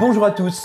Bonjour à tous,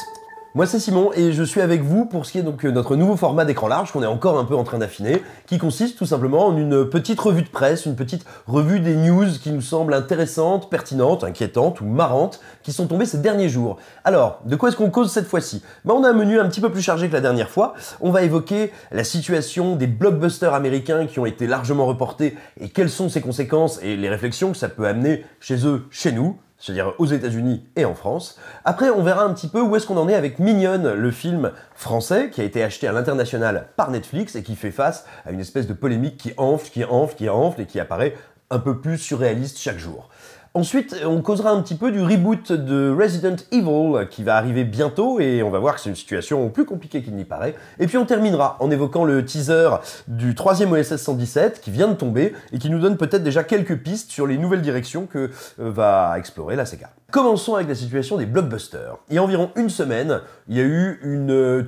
moi c'est Simon et je suis avec vous pour ce qui est donc euh, notre nouveau format d'écran large qu'on est encore un peu en train d'affiner, qui consiste tout simplement en une petite revue de presse, une petite revue des news qui nous semblent intéressantes, pertinentes, inquiétantes ou marrantes qui sont tombées ces derniers jours. Alors, de quoi est-ce qu'on cause cette fois-ci bah, On a un menu un petit peu plus chargé que la dernière fois. On va évoquer la situation des blockbusters américains qui ont été largement reportés et quelles sont ses conséquences et les réflexions que ça peut amener chez eux, chez nous c'est-à-dire aux États-Unis et en France. Après, on verra un petit peu où est-ce qu'on en est avec Mignonne, le film français qui a été acheté à l'international par Netflix et qui fait face à une espèce de polémique qui enfle, qui enfle, qui enfle et qui apparaît un peu plus surréaliste chaque jour. Ensuite, on causera un petit peu du reboot de Resident Evil qui va arriver bientôt et on va voir que c'est une situation plus compliquée qu'il n'y paraît. Et puis on terminera en évoquant le teaser du troisième OSS 117 qui vient de tomber et qui nous donne peut-être déjà quelques pistes sur les nouvelles directions que euh, va explorer la Sega. Commençons avec la situation des blockbusters. Il y a environ une semaine, il y a eu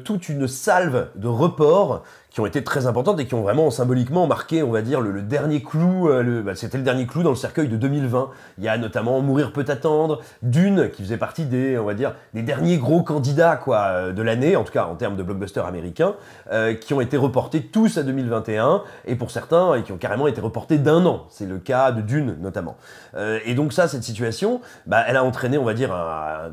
toute une salve de reports qui ont été très importantes et qui ont vraiment symboliquement marqué, on va dire, le, dernier clou. Euh, bah, c'était le dernier clou dans le cercueil de 2020. Il y a notamment Mourir peut attendre, Dune, qui faisait partie des, on va dire, des derniers gros candidats quoi euh, de l'année, en tout cas en termes de blockbusters américains, euh, qui ont été reportés tous à 2021 et pour certains et qui ont carrément été reportés d'un an. C'est le cas de Dune notamment. et donc ça, cette situation, bah, elle a entraîné, on va dire, un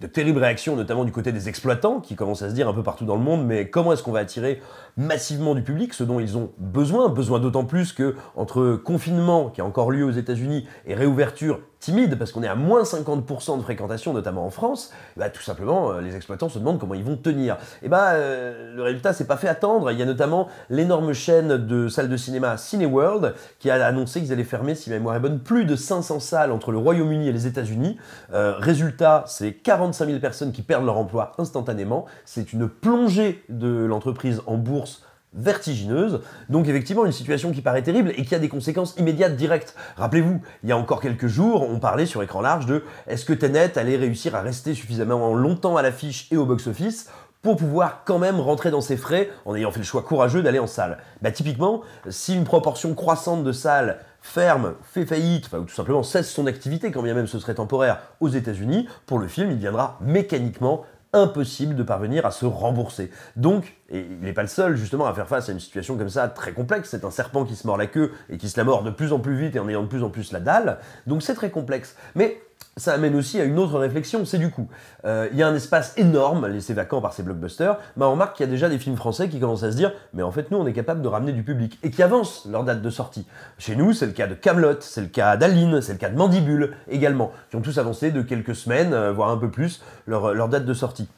de terribles réactions, notamment du côté des exploitants, qui commencent à se dire un peu partout dans le monde, mais comment est-ce qu'on va attirer massivement du public, ce dont ils ont besoin, besoin d'autant plus que entre confinement qui a encore lieu aux États-Unis et réouverture timide, parce qu'on est à moins 50% de fréquentation, notamment en France, bah, tout simplement, euh, les exploitants se demandent comment ils vont tenir. Et eh bah, euh, le résultat s'est pas fait attendre. Il y a notamment l'énorme chaîne de salles de cinéma Cineworld qui a annoncé qu'ils allaient fermer, si ma mémoire est bonne, plus de 500 salles entre le Royaume-Uni et les États-Unis. Euh, résultat, c'est 45 000 personnes qui perdent leur emploi instantanément. C'est une plongée de l'entreprise en bourse vertigineuse. Donc effectivement, une situation qui paraît terrible et qui a des conséquences immédiates directes. Rappelez-vous, il y a encore quelques jours, on parlait sur écran large de est-ce que Tenet allait réussir à rester suffisamment longtemps à l'affiche et au box-office pour pouvoir quand même rentrer dans ses frais en ayant fait le choix courageux d'aller en salle. Bah typiquement, si une proportion croissante de salles ferme, fait faillite, ou tout simplement cesse son activité, quand bien même ce serait temporaire, aux États-Unis, pour le film, il viendra mécaniquement impossible de parvenir à se rembourser. Donc, et il n'est pas le seul justement à faire face à une situation comme ça très complexe, c'est un serpent qui se mord la queue et qui se la mord de plus en plus vite et en ayant de plus en plus la dalle, donc c'est très complexe. Mais ça amène aussi à une autre réflexion, c'est du coup, euh, il y a un espace énorme laissé vacant par ces blockbusters, mais on remarque qu'il y a déjà des films français qui commencent à se dire, mais en fait nous on est capable de ramener du public, et qui avancent leur date de sortie. Chez nous c'est le cas de Camelot, c'est le cas d'Aline, c'est le cas de Mandibule également, qui ont tous avancé de quelques semaines, euh, voire un peu plus, leur date de sortie.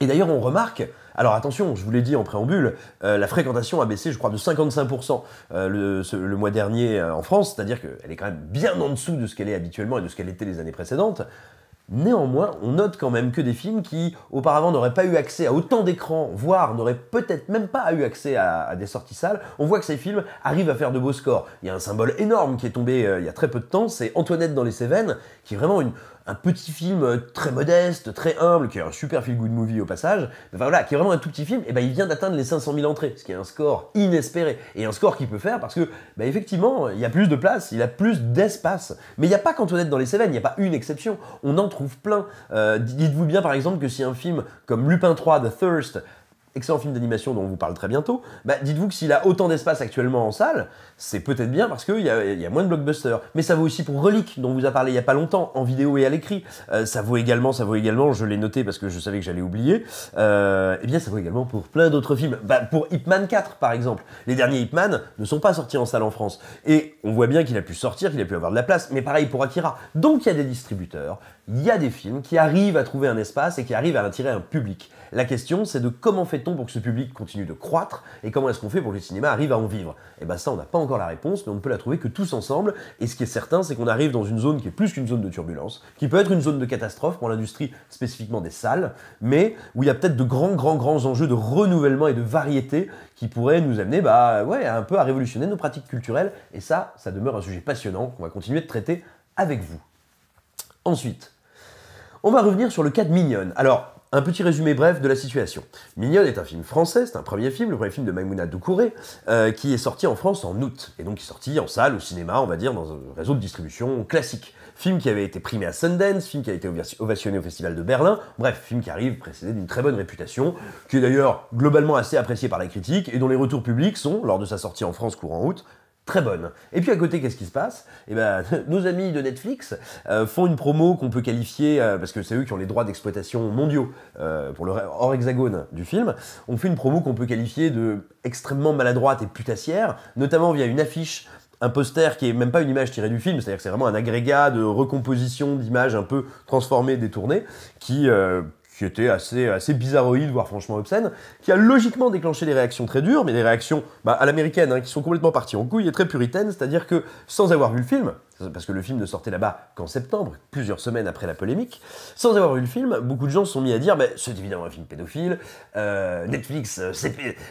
Et d'ailleurs, on remarque, alors attention, je vous l'ai dit en préambule, euh, la fréquentation a baissé, je crois, de 55% euh, le, mois dernier euh, en France, c'est-à-dire qu'elle est quand même bien en dessous de ce qu'elle est habituellement et de ce qu'elle était les années précédentes. Néanmoins, on note quand même que des films qui auparavant n'auraient pas eu accès à autant d'écrans, voire n'auraient peut-être même pas eu accès à, des sorties salles, on voit que ces films arrivent à faire de beaux scores. Il y a un symbole énorme qui est tombé il y a très peu de temps, c'est Antoinette dans les Cévennes, qui est vraiment une, un petit film euh, très modeste, très humble, qui est un super feel good movie au passage, enfin voilà, qui est vraiment un tout petit film, et ben il vient d'atteindre les 500 000 entrées, ce qui est un score inespéré, et un score qu'il peut faire parce que, ben, effectivement, il y a plus de place, il y a plus d'espace. Mais il n'y a pas qu'Antoinette dans les Cévennes, il n'y a pas une exception, on en trouve plein. Euh, dites-vous bien par exemple que si un film comme Lupin 3, The Thirst, excellent film d'animation dont on vous parle très bientôt, bah dites-vous que s'il a autant d'espace actuellement en salle, c'est peut-être bien parce qu'il y, a moins de blockbusters. Mais ça vaut aussi pour Relic, dont vous a parlé il y a pas longtemps, en vidéo et à l'écrit. Euh, ça vaut également, ça vaut également, je l'ai noté parce que je savais que j'allais oublier, euh, et eh bien ça vaut également pour plein d'autres films. Bah, pour Hitman 4 par exemple, les derniers Hitman ne sont pas sortis en salle en France. Et on voit bien qu'il a pu sortir, qu'il a pu avoir de la place, mais pareil pour Akira. Donc il y a des distributeurs, il y a des films qui arrivent à trouver un espace et qui arrivent à attirer un public. La question, c'est de comment fait-on pour que ce public continue de croître et comment est-ce qu'on fait pour que le cinéma arrive à en vivre Et eh bien ça, on n'a pas encore la réponse, mais on ne peut la trouver que tous ensemble. Et ce qui est certain, c'est qu'on arrive dans une zone qui est plus qu'une zone de turbulence, qui peut être une zone de catastrophe pour l'industrie spécifiquement des salles, mais où il y a peut-être de grands, grands, grands enjeux de renouvellement et de variété qui pourraient nous amener bah, ouais, un peu à révolutionner nos pratiques culturelles. Et ça, ça demeure un sujet passionnant qu'on va continuer de traiter avec vous. Ensuite, on va revenir sur le cas de Mignonne. Alors, un petit résumé bref de la situation. Mignonne est un film français, c'est un premier film, le premier film de Maimouna Doucouré, euh, qui est sorti en France en août, et donc qui est sorti en salle, au cinéma, on va dire, dans un réseau de distribution classique. Film qui avait été primé à Sundance, film qui a été ovationné au Festival de Berlin, bref, film qui arrive précédé d'une très bonne réputation, qui est d'ailleurs globalement assez apprécié par la critique, et dont les retours publics sont, lors de sa sortie en France courant août, très bonne. Et puis à côté, qu'est-ce qui se passe Eh ben, nos amis de Netflix euh, font une promo qu'on peut qualifier, euh, parce que c'est eux qui ont les droits d'exploitation mondiaux euh, pour le hors hexagone du film. ont fait une promo qu'on peut qualifier de extrêmement maladroite et putassière, notamment via une affiche un poster qui est même pas une image tirée du film, c'est-à-dire que c'est vraiment un agrégat de recomposition d'images un peu transformées, détournées, qui qui était assez, bizarroïde, voire franchement obscène, qui a logiquement déclenché des réactions très dures, mais des réactions bah, à l'américaine, hein, qui sont complètement parties en couille et très puritaines, c'est-à-dire que sans avoir vu le film, parce que le film ne sortait là-bas qu'en septembre, plusieurs semaines après la polémique. Sans avoir vu le film, beaucoup de gens se sont mis à dire bah, c'est évidemment un film pédophile, euh, Netflix, euh,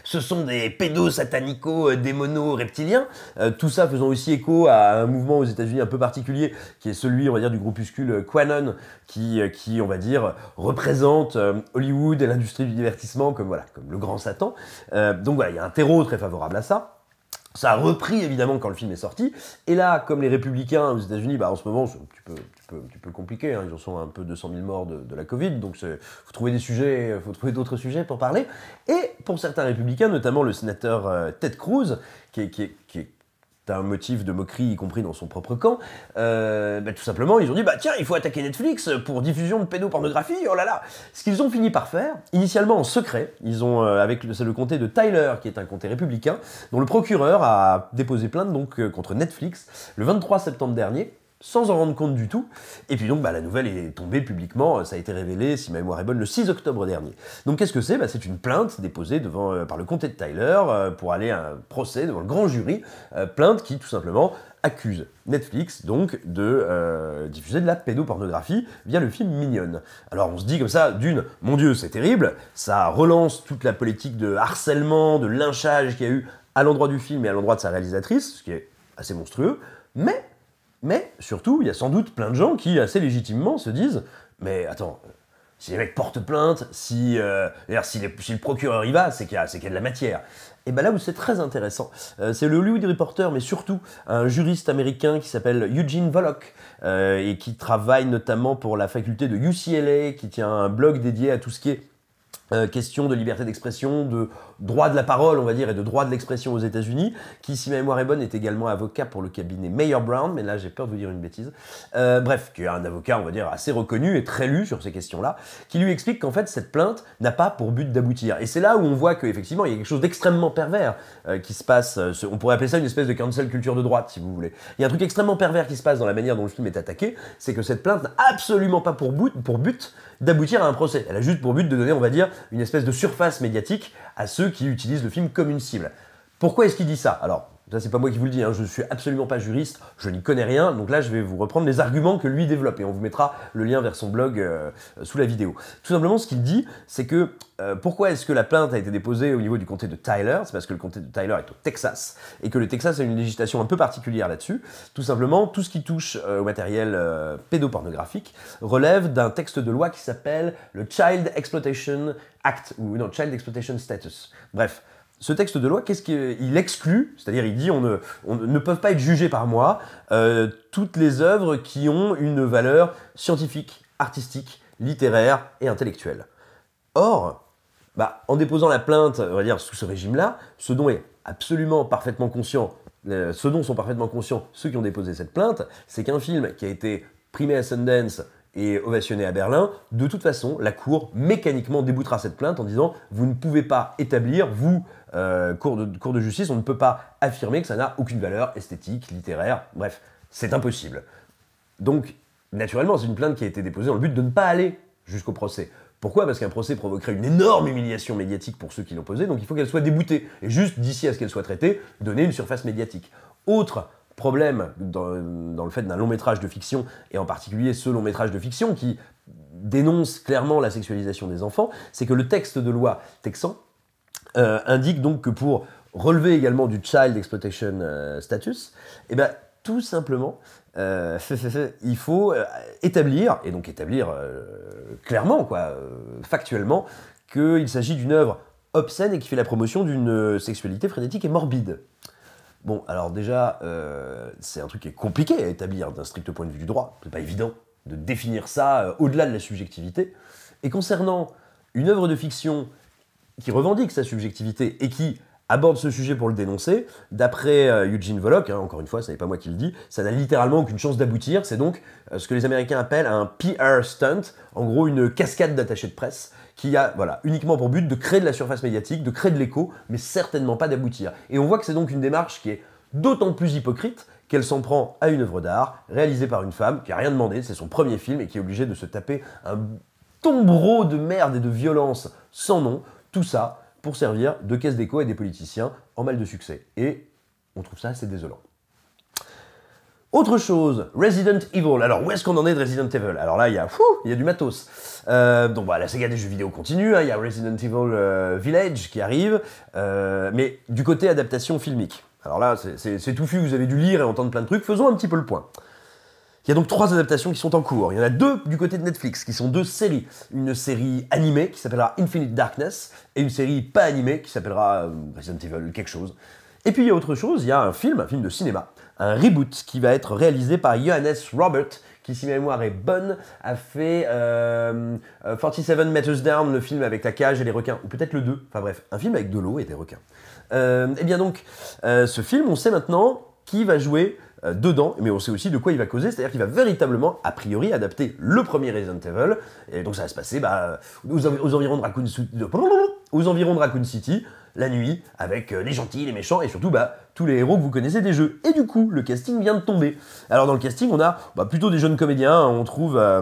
ce sont des pédos satanico euh, démono-reptiliens. reptiliens. tout ça faisant aussi écho à un mouvement aux États-Unis un peu particulier, qui est celui, on va dire, du groupuscule Quanon, qui, qui on va dire, représente Hollywood et l'industrie du divertissement comme, voilà, comme le grand Satan. donc voilà, il y a un terreau très favorable à ça. Ça a repris évidemment quand le film est sorti. Et là, comme les républicains aux États-Unis, bah, en ce moment, c'est un petit peu, compliqué. Hein. Ils en sont un peu 200 000 morts de, la Covid. Donc, il faut trouver des sujets, faut trouver d'autres sujets pour parler. Et pour certains républicains, notamment le sénateur euh, Ted Cruz, qui est un motif de moquerie, y compris dans son propre camp, euh, bah, tout simplement, ils ont dit bah tiens, il faut attaquer Netflix pour diffusion de pédopornographie, oh là là Ce qu'ils ont fini par faire, initialement en secret, ils ont, euh, avec c'est le comté de Tyler, qui est un comté républicain, dont le procureur a déposé plainte donc euh, contre Netflix le 23 septembre dernier, sans en rendre compte du tout. Et puis donc, bah, la nouvelle est tombée publiquement, euh, ça a été révélé, si ma mémoire est bonne, le 6 octobre dernier. Donc qu'est-ce que c'est bah, C'est une plainte déposée devant, euh, par le comté de Tyler euh, pour aller à un procès devant le grand jury, plainte qui tout simplement accuse Netflix donc de diffuser de la pédopornographie via le film Mignonne. Alors on se dit comme ça, d'une, mon dieu c'est terrible, ça relance toute la politique de harcèlement, de lynchage qu'il y a eu à l'endroit du film et à l'endroit de sa réalisatrice, ce qui est assez monstrueux, mais mais surtout, il y a sans doute plein de gens qui, assez légitimement, se disent Mais attends, si les mecs portent plainte, si, euh, si, le procureur y va, c'est qu'il y, a de la matière. Et bien là où c'est très intéressant, euh, c'est le Hollywood Reporter, mais surtout un juriste américain qui s'appelle Eugene Volok euh, et qui travaille notamment pour la faculté de UCLA, qui tient un blog dédié à tout ce qui est euh, question de liberté d'expression, de droit de la parole, on va dire, et de droit de l'expression aux États-Unis, qui, si ma mémoire est bonne, est également avocat pour le cabinet Mayor Brown, mais là j'ai peur de vous dire une bêtise. Euh, bref, qui est un avocat, on va dire, assez reconnu et très lu sur ces questions-là, qui lui explique qu'en fait cette plainte n'a pas pour but d'aboutir. Et c'est là où on voit qu'effectivement il y a quelque chose d'extrêmement pervers euh, qui se passe. on pourrait appeler ça une espèce de cancel culture de droite, si vous voulez. Il y a un truc extrêmement pervers qui se passe dans la manière dont le film est attaqué, c'est que cette plainte n'a absolument pas pour but, pour but d'aboutir à un procès. Elle a juste pour but de donner, on va dire, une espèce de surface médiatique à ceux qui utilisent le film comme une cible. Pourquoi est-ce qu'il dit ça Alors, ça c'est pas moi qui vous le dis, hein. je ne suis absolument pas juriste, je n'y connais rien, donc là je vais vous reprendre les arguments que lui développe et on vous mettra le lien vers son blog euh, sous la vidéo. Tout simplement ce qu'il dit, c'est que euh, pourquoi est-ce que la plainte a été déposée au niveau du comté de Tyler C'est parce que le comté de Tyler est au Texas et que le Texas a une législation un peu particulière là-dessus. Tout simplement, tout ce qui touche euh, au matériel pédopornographique relève d'un texte de loi qui s'appelle le Child Exploitation Act ou non, Child Exploitation Status. Bref ce texte de loi, qu'est-ce qu'il exclut C'est-à-dire, il dit on ne, peut peuvent pas être jugés par moi euh, toutes les œuvres qui ont une valeur scientifique, artistique, littéraire et intellectuelle. Or, bah, en déposant la plainte, on va dire sous ce régime-là, ce dont est absolument parfaitement conscient, euh, ce dont sont parfaitement conscients ceux qui ont déposé cette plainte, c'est qu'un film qui a été primé à Sundance et ovationné à Berlin, de toute façon, la Cour mécaniquement déboutera cette plainte en disant vous ne pouvez pas établir, vous, euh, cour, de, de justice, on ne peut pas affirmer que ça n'a aucune valeur esthétique, littéraire, bref, c'est impossible. Donc, naturellement, c'est une plainte qui a été déposée dans le but de ne pas aller jusqu'au procès. Pourquoi Parce qu'un procès provoquerait une énorme humiliation médiatique pour ceux qui l'ont posée, donc il faut qu'elle soit déboutée. Et juste d'ici à ce qu'elle soit traitée, donner une surface médiatique. Autre problème dans, le fait d'un long métrage de fiction, et en particulier ce long métrage de fiction qui dénonce clairement la sexualisation des enfants, c'est que le texte de loi texan euh, indique donc que pour relever également du child exploitation euh, status, eh ben, tout simplement, euh, il faut établir, et donc établir clairement, quoi, factuellement, qu'il s'agit d'une œuvre obscène et qui fait la promotion d'une sexualité frénétique et morbide. Bon, alors déjà, euh, c'est un truc qui est compliqué à établir d'un strict point de vue du droit. C'est pas évident de définir ça euh, au-delà de la subjectivité. Et concernant une œuvre de fiction qui revendique sa subjectivité et qui aborde ce sujet pour le dénoncer, d'après euh, Eugene Volok, hein, encore une fois, ce n'est pas moi qui le dis, ça n'a littéralement aucune chance d'aboutir. C'est donc ce que les Américains appellent un PR stunt, en gros une cascade d'attachés de presse qui a voilà, uniquement pour but de créer de la surface médiatique, de créer de l'écho, mais certainement pas d'aboutir. Et on voit que c'est donc une démarche qui est d'autant plus hypocrite qu'elle s'en prend à une œuvre d'art réalisée par une femme qui a rien demandé, c'est son premier film et qui est obligée de se taper un tombereau de merde et de violence sans nom, tout ça pour servir de caisse d'écho à des politiciens en mal de succès. Et on trouve ça assez désolant. Autre chose, Resident Evil. Alors où est-ce qu'on en est de Resident Evil Alors là, il y a, il y a du matos. Euh, donc voilà, c'est la saga des jeux vidéo continue. Hein. Il y a Resident Evil euh, Village qui arrive, euh, mais du côté adaptation filmique. Alors là, c'est tout touffu. Vous avez dû lire et entendre plein de trucs. Faisons un petit peu le point. Il y a donc trois adaptations qui sont en cours. Il y en a deux du côté de Netflix, qui sont deux séries. Une série animée qui s'appellera Infinite Darkness et une série pas animée qui s'appellera Resident Evil quelque chose. Et puis il y a autre chose, il y a un film, un film de cinéma, un reboot qui va être réalisé par Johannes Robert, qui si ma mémoire est bonne, a fait 47 euh, euh, Meters Down, le film avec la cage et les requins, ou peut-être le 2, enfin bref, un film avec de l'eau et des requins. Euh, et eh bien donc, euh, ce film, on sait maintenant qui va jouer dedans, mais on sait aussi de quoi il va causer, c'est-à-dire qu'il va véritablement, a priori, adapter le premier Resident Evil, et donc ça va se passer bah, aux, environs de Raccoon City, aux environs de Raccoon City, la nuit, avec euh, les gentils, les méchants et surtout bah, tous les héros que vous connaissez des jeux. Et du coup, le casting vient de tomber. Alors dans le casting, on a bah, plutôt des jeunes comédiens, on trouve... Euh,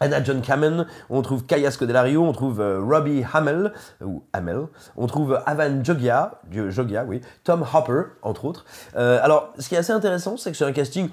Anna John kamen on trouve Kaya Delario, on trouve euh, Robbie Hamel, ou Hamel, on trouve Avan Jogia, Jogia, oui, Tom Hopper, entre autres. alors, ce qui est assez intéressant, c'est que c'est un casting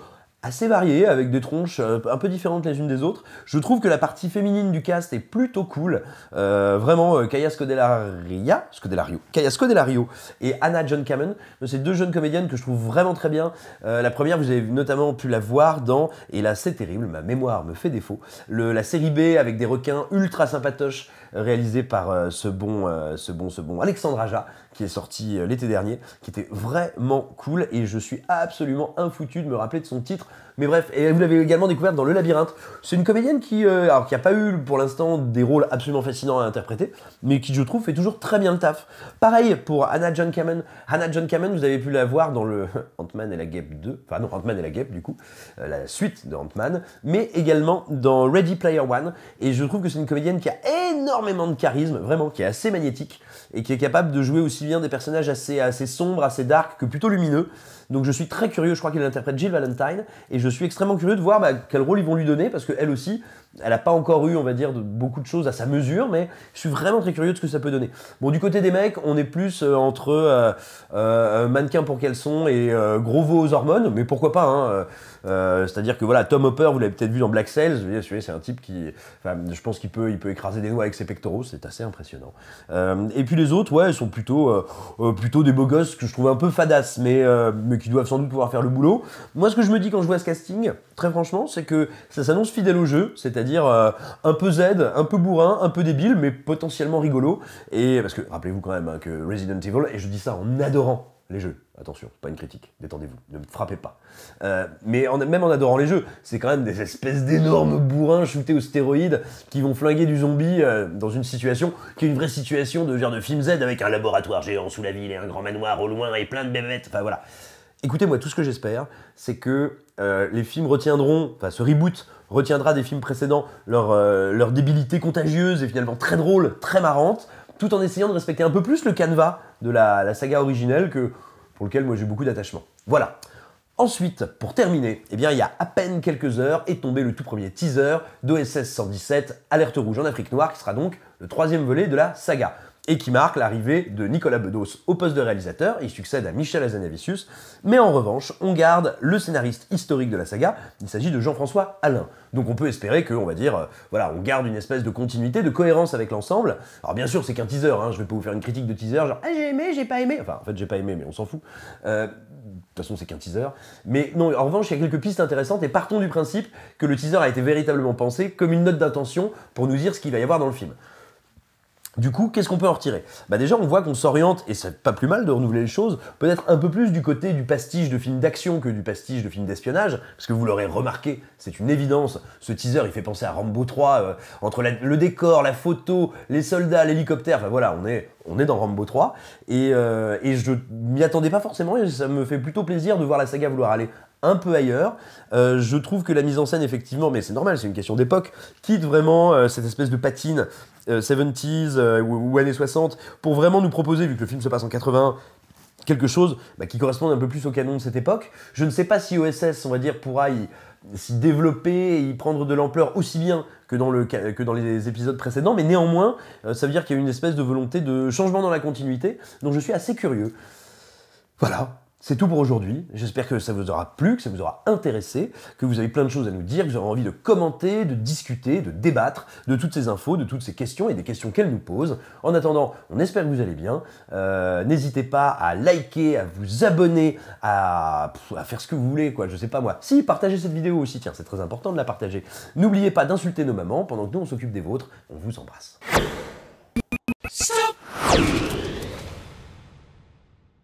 assez varié avec des tronches euh, un peu différentes les unes des autres. Je trouve que la partie féminine du cast est plutôt cool. Euh, vraiment, euh, Kaya Scodelaria, Scodelario, et Anna John Cameron, ces deux jeunes comédiennes que je trouve vraiment très bien. la première, vous avez notamment pu la voir dans, et là c'est terrible, ma mémoire me fait défaut, la série B avec des requins ultra sympatoches réalisée par ce, bon, ce bon, ce bon Alexandre Aja, qui est sorti euh, l'été dernier, qui était vraiment cool et je suis absolument infoutu de me rappeler de son titre mais bref, et vous l'avez également découvert dans Le Labyrinthe. C'est une comédienne qui, euh, alors, qui n'a pas eu pour l'instant des rôles absolument fascinants à interpréter, mais qui, je trouve, fait toujours très bien le taf. Pareil pour Hannah John Cameron. Hannah John Cameron, vous avez pu la voir dans le Ant-Man et la Guêpe 2, enfin non, Ant-Man et la Guêpe, du coup, euh, la suite de Ant-Man, mais également dans Ready Player One. Et je trouve que c'est une comédienne qui a énormément de charisme, vraiment, qui est assez magnétique et qui est capable de jouer aussi bien des personnages assez, assez sombres, assez dark que plutôt lumineux. Donc je suis très curieux, je crois qu'elle interprète Jill Valentine et je je suis extrêmement curieux de voir bah, quel rôle ils vont lui donner parce qu'elle aussi, elle n'a pas encore eu, on va dire, beaucoup de choses à sa mesure, mais je suis vraiment très curieux de ce que ça peut donner. Bon, du côté des mecs, on est plus euh, entre euh, pour euh, mannequin pour caleçon et euh, gros veau aux hormones, mais pourquoi pas, hein, C'est-à-dire que voilà, Tom Hopper, vous l'avez peut-être vu dans Black Cells, c'est un type qui, je pense qu'il peut, il peut écraser des noix avec ses pectoraux, c'est assez impressionnant. et puis les autres, ouais, ils sont plutôt, plutôt des beaux gosses que je trouve un peu fadas, mais, mais qui doivent sans doute pouvoir faire le boulot. Moi, ce que je me dis quand je vois ce casting, très franchement, c'est que ça s'annonce fidèle au jeu, c'est-à-dire dire euh, un peu Z, un peu bourrin, un peu débile, mais potentiellement rigolo. Et parce que rappelez-vous quand même hein, que Resident Evil, et je dis ça en adorant les jeux, attention, pas une critique, détendez-vous, ne me frappez pas. Euh, mais même en adorant les jeux, c'est quand même des espèces d'énormes bourrins shootés aux stéroïdes qui vont flinguer du zombie euh, dans une situation qui est une vraie situation de genre de film Z avec un laboratoire géant sous la ville et un grand manoir au loin et plein de bébêtes, enfin voilà. Écoutez, moi, tout ce que j'espère, c'est que les films retiendront, enfin, ce reboot retiendra des films précédents euh, leur, débilité contagieuse et finalement très drôle, très marrante, tout en essayant de respecter un peu plus le canevas de la, saga originelle que, pour lequel moi j'ai beaucoup d'attachement. Voilà. Ensuite, pour terminer, eh bien, il y a à peine quelques heures est tombé le tout premier teaser d'OSS 117 Alerte Rouge en Afrique Noire, qui sera donc le troisième volet de la saga et qui marque l'arrivée de Nicolas Bedos au poste de réalisateur. Il succède à Michel Azanavicius, mais en revanche, on garde le scénariste historique de la saga. Il s'agit de Jean-François Alain. Donc on peut espérer que, on va dire, euh, voilà, on garde une espèce de continuité, de cohérence avec l'ensemble. Alors bien sûr, c'est qu'un teaser. Hein, je vais pas vous faire une critique de teaser, genre ah, j'ai aimé, j'ai pas aimé. Enfin, en fait, j'ai pas aimé, mais on s'en fout. Euh, de toute façon, c'est qu'un teaser. Mais non, en revanche, il y a quelques pistes intéressantes et partons du principe que le teaser a été véritablement pensé comme une note d'intention pour nous dire ce qu'il va y avoir dans le film. Du coup, qu'est-ce qu'on peut en retirer bah Déjà, on voit qu'on s'oriente, et c'est pas plus mal de renouveler les choses, peut-être un peu plus du côté du pastiche de film d'action que du pastiche de film d'espionnage, parce que vous l'aurez remarqué, c'est une évidence, ce teaser il fait penser à Rambo 3, euh, entre le décor, la photo, les soldats, l'hélicoptère, enfin voilà, on est, on est dans Rambo 3, et, euh, et je m'y attendais pas forcément, et ça me fait plutôt plaisir de voir la saga vouloir aller un peu ailleurs. Euh, je trouve que la mise en scène, effectivement, mais c'est normal, c'est une question d'époque, quitte vraiment euh, cette espèce de patine 70s euh, ou, années 60 pour vraiment nous proposer, vu que le film se passe en 80, quelque chose bah, qui corresponde un peu plus au canon de cette époque. Je ne sais pas si OSS, on va dire, pourra y s'y développer et y prendre de l'ampleur aussi bien que dans, le, que dans les épisodes précédents, mais néanmoins, ça veut dire qu'il y a une espèce de volonté de changement dans la continuité, donc je suis assez curieux. Voilà. C'est tout pour aujourd'hui. J'espère que ça vous aura plu, que ça vous aura intéressé, que vous avez plein de choses à nous dire, que vous aurez envie de commenter, de discuter, de débattre de toutes ces infos, de toutes ces questions et des questions qu'elles nous posent. En attendant, on espère que vous allez bien. Euh, n'hésitez pas à liker, à vous abonner, à, à, faire ce que vous voulez, quoi. Je sais pas moi. Si, partagez cette vidéo aussi, tiens, c'est très important de la partager. N'oubliez pas d'insulter nos mamans pendant que nous on s'occupe des vôtres. On vous embrasse.